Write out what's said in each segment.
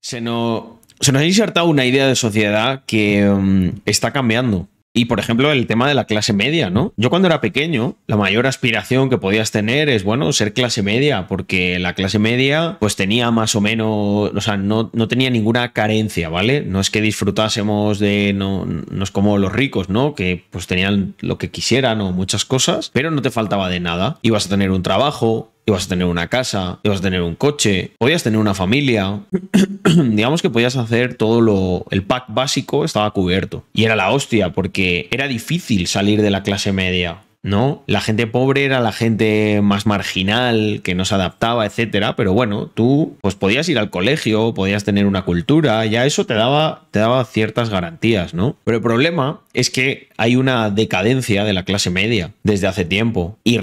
se nos, se nos ha insertado una idea de sociedad que mm, está cambiando. Y por ejemplo, el tema de la clase media, ¿no? Yo cuando era pequeño, la mayor aspiración que podías tener es, bueno, ser clase media, porque la clase media pues tenía más o menos, o sea, no, tenía ninguna carencia, ¿vale? No es que disfrutásemos de, no, no, es como los ricos, ¿no? Que pues tenían lo que quisieran o muchas cosas, pero no te faltaba de nada. Ibas a tener un trabajo, ibas a tener una casa, ibas a tener un coche, podías tener una familia. Digamos que podías hacer todo lo. El pack básico estaba cubierto. Y era la hostia, porque era difícil salir de la clase media. ¿no? La gente pobre era la gente más marginal, que no se adaptaba, etcétera, pero bueno, tú pues podías ir al colegio, podías tener una cultura, ya eso te daba, te daba ciertas garantías, ¿no? Pero el problema es que hay una decadencia de la clase media desde hace tiempo. Y,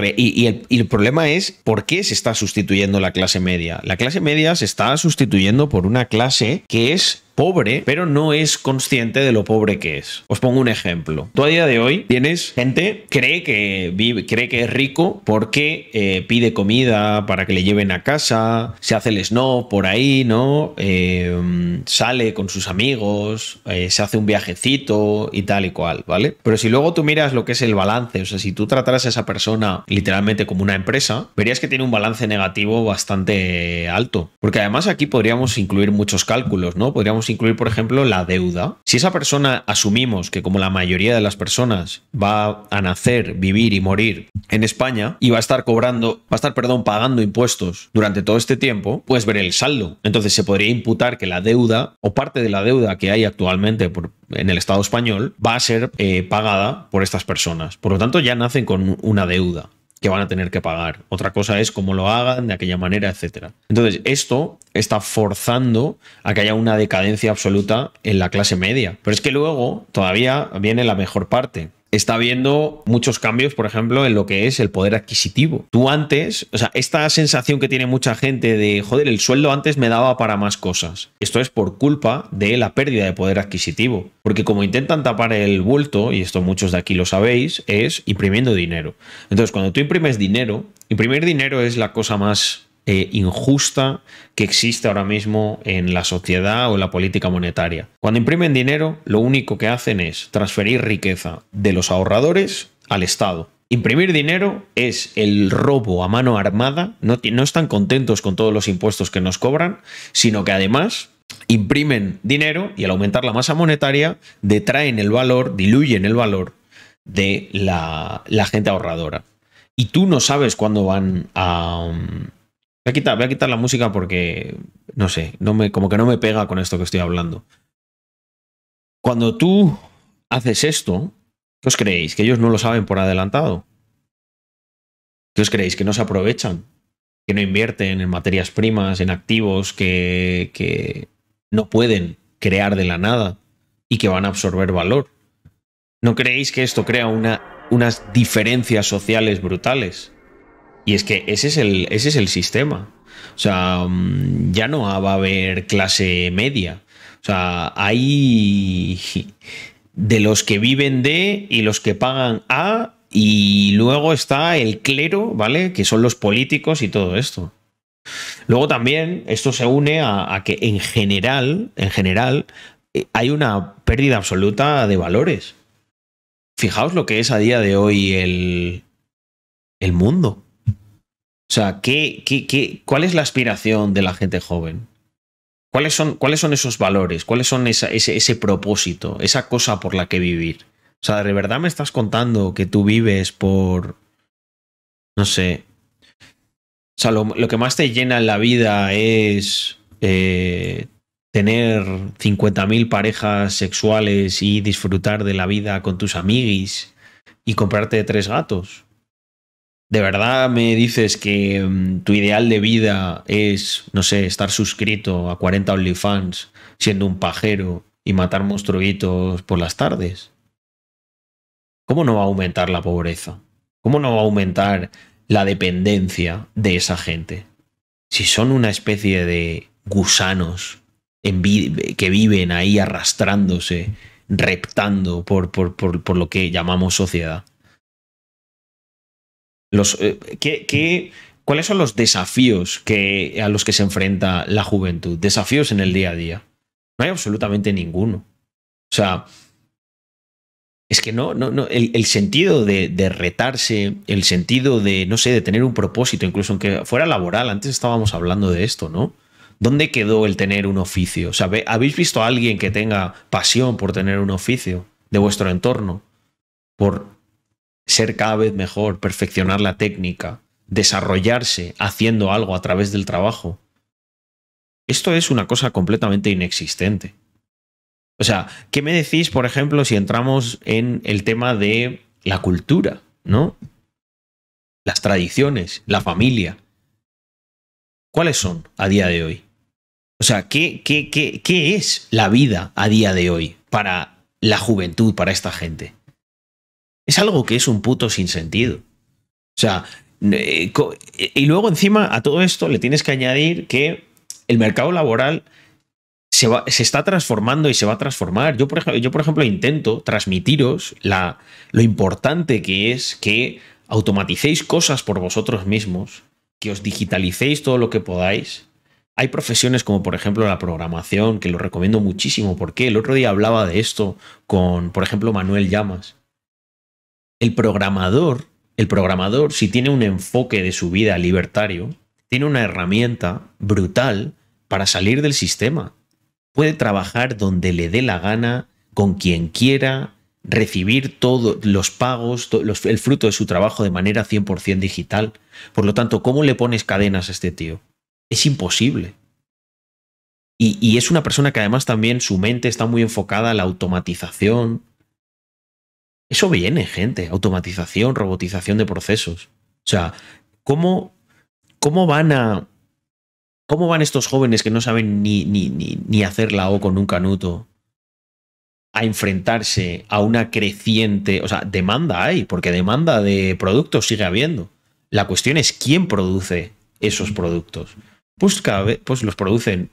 el, problema es por qué se está sustituyendo la clase media. La clase media se está sustituyendo por una clase que es pobre, pero no es consciente de lo pobre que es. Os pongo un ejemplo. Tú a día de hoy tienes gente cree que vive, cree que es rico porque eh, pide comida para que le lleven a casa, se hace el snow por ahí, ¿no? Eh, sale con sus amigos, eh, se hace un viajecito y tal y ¿vale? Pero si luego tú miras lo que es el balance, o sea, si tú trataras a esa persona literalmente como una empresa, verías que tiene un balance negativo bastante alto. Porque además aquí podríamos incluir muchos cálculos, ¿no? Podríamos incluir, por ejemplo, la deuda. Si esa persona asumimos que como la mayoría de las personas va a nacer, vivir y morir en España y va a estar cobrando, va a estar, perdón, pagando impuestos durante todo este tiempo, puedes ver el saldo. Entonces se podría imputar que la deuda o parte de la deuda que hay actualmente por, en el Estado español va a ser eh, pagada por estas personas. Por lo tanto, ya nacen con una deuda que van a tener que pagar. Otra cosa es cómo lo hagan, de aquella manera, etcétera. Entonces, esto está forzando a que haya una decadencia absoluta en la clase media. Pero es que luego todavía viene la mejor parte está viendo muchos cambios, por ejemplo, en lo que es el poder adquisitivo. Tú antes, o sea, esta sensación que tiene mucha gente de, joder, el sueldo antes me daba para más cosas. Esto es por culpa de la pérdida de poder adquisitivo. Porque como intentan tapar el bulto, y esto muchos de aquí lo sabéis, es imprimiendo dinero. Entonces, cuando tú imprimes dinero, imprimir dinero es la cosa más eh, injusta que existe ahora mismo en la sociedad o en la política monetaria. Cuando imprimen dinero, lo único que hacen es transferir riqueza de los ahorradores al Estado. Imprimir dinero es el robo a mano armada, no, están contentos con todos los impuestos que nos cobran, sino que además imprimen dinero y al aumentar la masa monetaria detraen el valor, diluyen el valor de la gente ahorradora. Y tú no sabes cuándo van a, mm, Voy a quitar, la música porque, no sé, como que no me pega con esto que estoy hablando. Cuando tú haces esto, ¿qué os creéis? ¿Que ellos no lo saben por adelantado? ¿Qué os creéis? ¿Que no se aprovechan? ¿Que no invierten en materias primas, en activos, que, no pueden crear de la nada y que van a absorber valor? ¿No creéis que esto crea unas diferencias sociales brutales? Y es que ese es el, ese es el sistema. O sea, mm, ya no va a haber clase media. O sea, hay de los que viven de y los que pagan a y luego está el clero, ¿vale? Que son los políticos y todo esto. Luego también esto se une a, que en general, en general, eh, hay una pérdida absoluta de valores. Fijaos lo que es a día de hoy el, el mundo. O sea, ¿qué, cuál es la aspiración de la gente joven? ¿Cuáles son, cuáles son esos valores? ¿Cuáles son ese, ese propósito? Esa cosa por la que vivir. O sea, ¿de verdad me estás contando que tú vives por... No sé. O sea, lo, que más te llena en la vida es eh, tener 50.000 parejas sexuales y disfrutar de la vida con tus amiguis y comprarte tres gatos de verdad me dices que mm, tu ideal de vida es, no sé, estar suscrito a 40 OnlyFans siendo un pajero y matar monstruitos por las tardes, ¿cómo no va a aumentar la pobreza? ¿Cómo no va a aumentar la dependencia de esa gente? Si son una especie de gusanos que viven ahí arrastrándose, reptando por lo que llamamos sociedad. Eh, cuáles son los desafíos que, a los que se enfrenta la juventud? Desafíos en el día a día. No hay absolutamente ninguno. O sea, es que no, no, no el, sentido de, de, retarse, el sentido de, no sé, de tener un propósito, incluso aunque fuera laboral, antes estábamos hablando de esto, ¿no? ¿Dónde quedó el tener un oficio? O sea, ¿habéis visto a alguien que tenga pasión por tener un oficio de vuestro entorno? Por ser cada vez mejor, perfeccionar la técnica, desarrollarse haciendo algo a través del trabajo. Esto es una cosa completamente inexistente. O sea, ¿qué me decís, por ejemplo, si entramos en el tema de la cultura, ¿no? Las tradiciones, la familia. ¿Cuáles son a día de hoy? O sea, ¿qué, qué es la vida a día de hoy para la juventud, para esta gente? Es algo que es un puto sinsentido. O sea, eh, y luego encima a todo esto le tienes que añadir que el mercado laboral se, va, está transformando y se va a transformar. Yo por, ejemplo, yo, por ejemplo, intento transmitiros la, lo importante que es que automaticéis cosas por vosotros mismos, que os digitalicéis todo lo que podáis. Hay profesiones como por ejemplo la programación, que lo recomiendo muchísimo, porque el otro día hablaba de esto con, por ejemplo, Manuel Llamas el programador, el programador, si tiene un enfoque de su vida libertario, tiene una herramienta brutal para salir del sistema. Puede trabajar donde le dé la gana, con quien quiera, recibir todos los pagos, el fruto de su trabajo de manera 100% digital. Por lo tanto, ¿cómo le pones cadenas a este tío? Es imposible. y, es una persona que además también su mente está muy enfocada a la automatización, eso viene, gente. Automatización, robotización de procesos. O sea, ¿cómo, cómo van a. ¿Cómo van estos jóvenes que no saben ni, ni, ni, hacer la O con un canuto a enfrentarse a una creciente, o sea, demanda hay, porque demanda de productos sigue habiendo. La cuestión es quién produce esos productos. Pues, cada pues los producen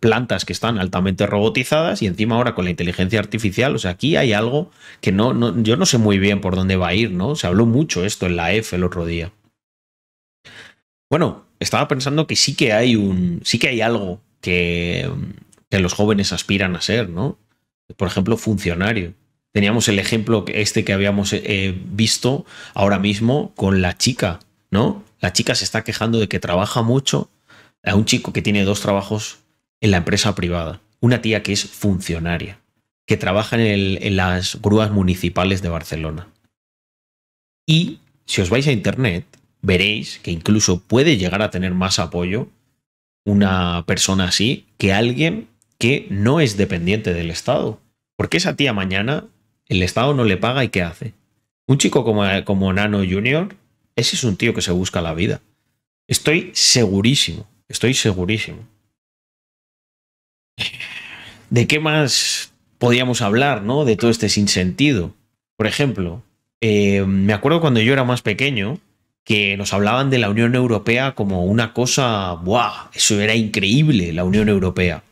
plantas que están altamente robotizadas y encima ahora con la inteligencia artificial, o sea, aquí hay algo que no, yo no sé muy bien por dónde va a ir, ¿no? Se habló mucho esto en la e F el otro día. Bueno, estaba pensando que sí que hay un, sí que hay algo que, que los jóvenes aspiran a ser, ¿no? Por ejemplo, funcionario. Teníamos el ejemplo este que habíamos eh, visto ahora mismo con la chica, ¿no? La chica se está quejando de que trabaja mucho a un chico que tiene dos trabajos en la empresa privada. Una tía que es funcionaria, que trabaja en, las grúas municipales de Barcelona. Y si os vais a internet, veréis que incluso puede llegar a tener más apoyo una persona así que alguien que no es dependiente del Estado. Porque esa tía mañana el Estado no le paga y ¿qué hace? Un chico como, como Nano Junior, ese es un tío que se busca la vida. Estoy segurísimo, estoy segurísimo. ¿De qué más podíamos hablar, no? De todo este sinsentido. Por ejemplo, eh, me acuerdo cuando yo era más pequeño que nos hablaban de la Unión Europea como una cosa, ¡buah! Eso era increíble, la Unión Europea.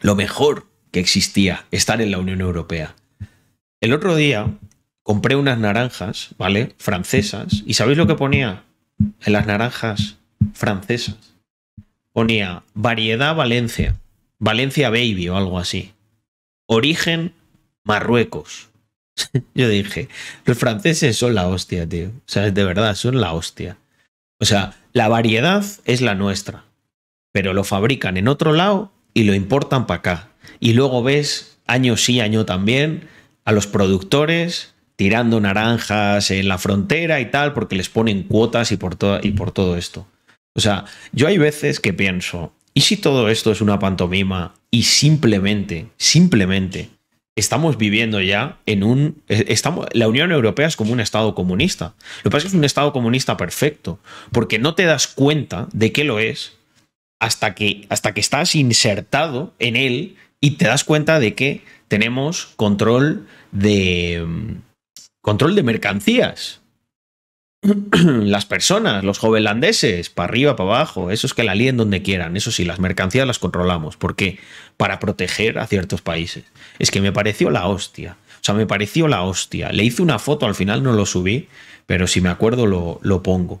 Lo mejor que existía, estar en la Unión Europea. El otro día compré unas naranjas, ¿vale? Francesas. ¿Y sabéis lo que ponía en las naranjas francesas? Ponía variedad Valencia. Valencia Baby o algo así. Origen, Marruecos. Yo dije, los franceses son la hostia, tío. O sea, de verdad, son la hostia. O sea, la variedad es la nuestra, pero lo fabrican en otro lado y lo importan para acá. Y luego ves, año sí, año también, a los productores tirando naranjas en la frontera y tal, porque les ponen cuotas y por, y por todo esto. O sea, yo hay veces que pienso, ¿Y si todo esto es una pantomima y simplemente, simplemente estamos viviendo ya en un... Eh, estamos, la Unión Europea es como un Estado comunista. Lo que pasa es que es un Estado comunista perfecto, porque no te das cuenta de que lo es hasta que, hasta que estás insertado en él y te das cuenta de que tenemos control de... Mm, control de mercancías. las personas, los jovenlandeses para arriba, para abajo, esos que la líen donde quieran, eso sí, las mercancías las controlamos. ¿Por qué? Para proteger a ciertos países. Es que me pareció la hostia. O sea, me pareció la hostia. Le hice una foto, al final no lo subí, pero si me acuerdo lo, lo pongo.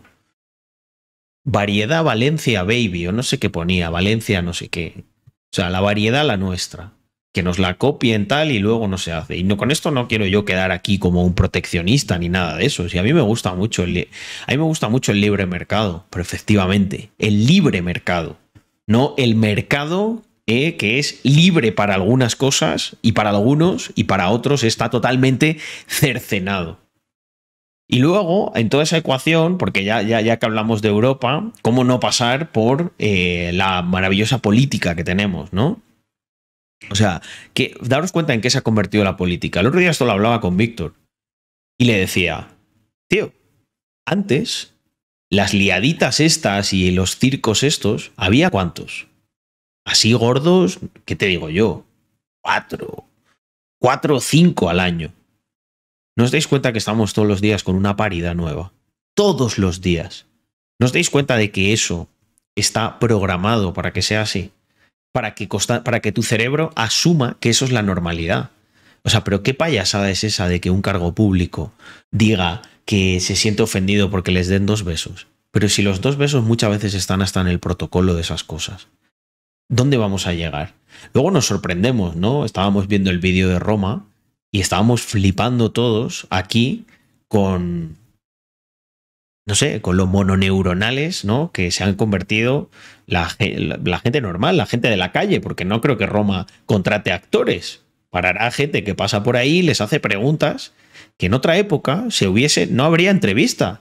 Variedad Valencia Baby, o no sé qué ponía, Valencia no sé qué. O sea, la variedad la nuestra que nos la copien tal y luego no se hace. Y no, con esto no quiero yo quedar aquí como un proteccionista ni nada de eso. Si a mí me gusta mucho el, a mí me gusta mucho el libre mercado, pero efectivamente, el libre mercado, no el mercado eh, que es libre para algunas cosas y para algunos y para otros está totalmente cercenado. Y luego, en toda esa ecuación, porque ya, ya, ya que hablamos de Europa, ¿cómo no pasar por eh, la maravillosa política que tenemos, ¿no? O sea, que daros cuenta en qué se ha convertido la política. El otro día esto lo hablaba con Víctor y le decía, tío, antes las liaditas estas y los circos estos, ¿había cuántos? Así gordos, ¿qué te digo yo? Cuatro, cuatro o cinco al año. ¿No os dais cuenta que estamos todos los días con una parida nueva? Todos los días. ¿No os dais cuenta de que eso está programado para que sea así? para que, para que tu cerebro asuma que eso es la normalidad. O sea, pero qué payasada es esa de que un cargo público diga que se siente ofendido porque les den dos besos. Pero si los dos besos muchas veces están hasta en el protocolo de esas cosas, ¿dónde vamos a llegar? Luego nos sorprendemos, ¿no? Estábamos viendo el vídeo de Roma y estábamos flipando todos aquí con no sé, con los mononeuronales, ¿no? Que se han convertido la, gente normal, la gente de la calle, porque no creo que Roma contrate actores. Parará gente que pasa por ahí, les hace preguntas que en otra época se hubiese, no habría entrevista.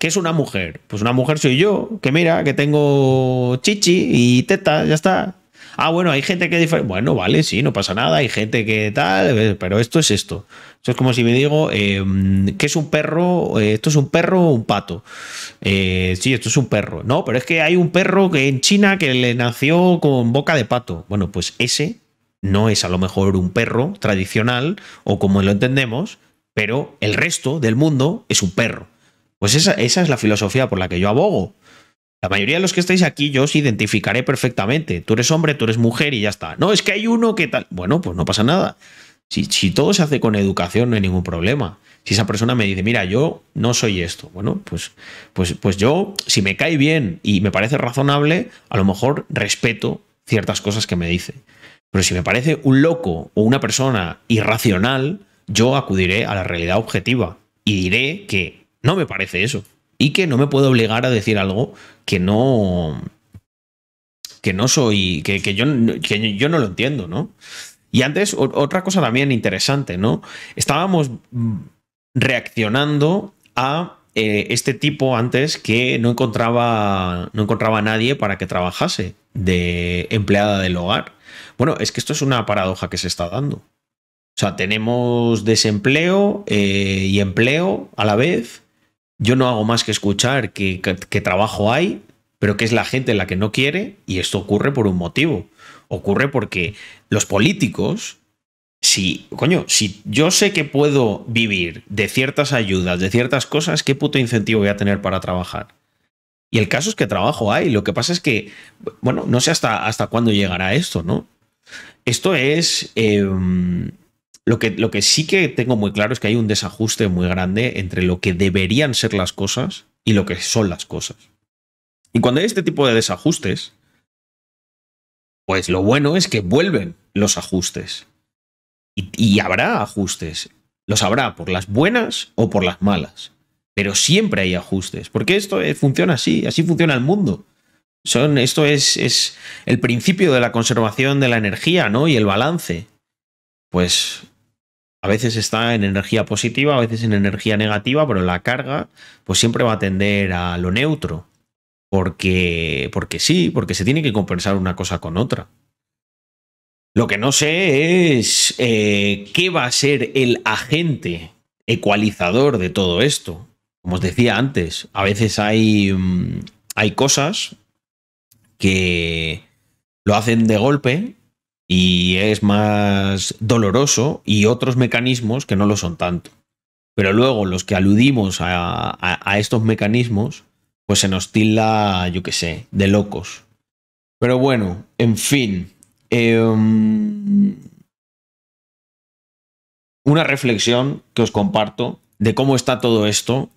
¿Qué es una mujer? Pues una mujer soy yo, que mira, que tengo chichi y teta, ya está. Ah, bueno, hay gente que... Bueno, vale, sí, no pasa nada, hay gente que tal, eh, pero esto es esto. Esto es como si me digo, que em, ¿qué es un perro? Eh, ¿Esto es un perro o un pato? Eh, sí, esto es un perro. No, pero es que hay un perro que en China que le nació con boca de pato. Bueno, pues ese no es a lo mejor un perro tradicional o como lo entendemos, pero el resto del mundo es un perro. Pues esa es la filosofía por la que yo abogo. La mayoría de los que estáis aquí yo os identificaré perfectamente. Tú eres hombre, tú eres mujer y ya está. No, es que hay uno que tal. Bueno, pues no pasa nada. Si, si, todo se hace con educación, no hay ningún problema. Si esa persona me dice, mira, yo no soy esto, bueno, pues, pues, pues yo, si me cae bien y me parece razonable, a lo mejor respeto ciertas cosas que me dice. Pero si me parece un loco o una persona irracional, yo acudiré a la realidad objetiva y diré que no me parece eso y que no me puedo obligar a decir algo que no que no soy que, que yo yo no lo entiendo, ¿no? Y antes otra cosa también interesante, ¿no? Estábamos reaccionando a eh, este tipo antes que no encontraba no encontraba a nadie para que trabajase de empleada del hogar. Bueno, es que esto es una paradoja que se está dando. O sea, tenemos desempleo eh, y empleo a la vez yo no hago más que escuchar que, trabajo hay, pero que es la gente la que no quiere y esto ocurre por un motivo. Ocurre porque los políticos, si, coño, si yo sé que puedo vivir de ciertas ayudas, de ciertas cosas, ¿qué puto incentivo voy a tener para trabajar? Y el caso es que trabajo hay, lo que pasa es que, bueno, no sé hasta, hasta cuándo llegará esto, ¿no? Esto es... Em, lo que, sí que tengo muy claro es que hay un desajuste muy grande entre lo que deberían ser las cosas y lo que son las cosas. Y cuando hay este tipo de desajustes, pues lo bueno es que vuelven los ajustes. Y, habrá ajustes. Los habrá por las buenas o por las malas. Pero siempre hay ajustes. Porque esto eh, funciona así, así funciona el mundo. Son, esto es, es el principio de la conservación de la energía, ¿no? Y el balance. Pues a veces está en energía positiva, a veces en energía negativa, pero la carga pues siempre va a tender a lo neutro. Porque, porque sí, porque se tiene que compensar una cosa con otra. Lo que no sé es eh, qué va a ser el agente ecualizador de todo esto. Como os decía antes, a veces hay, mm, hay cosas que lo hacen de golpe y es más doloroso y otros mecanismos que no lo son tanto. Pero luego los que aludimos a, estos mecanismos, pues se nos tilda, yo qué sé, de locos. Pero bueno, en fin. Em, una reflexión que os comparto de cómo está todo esto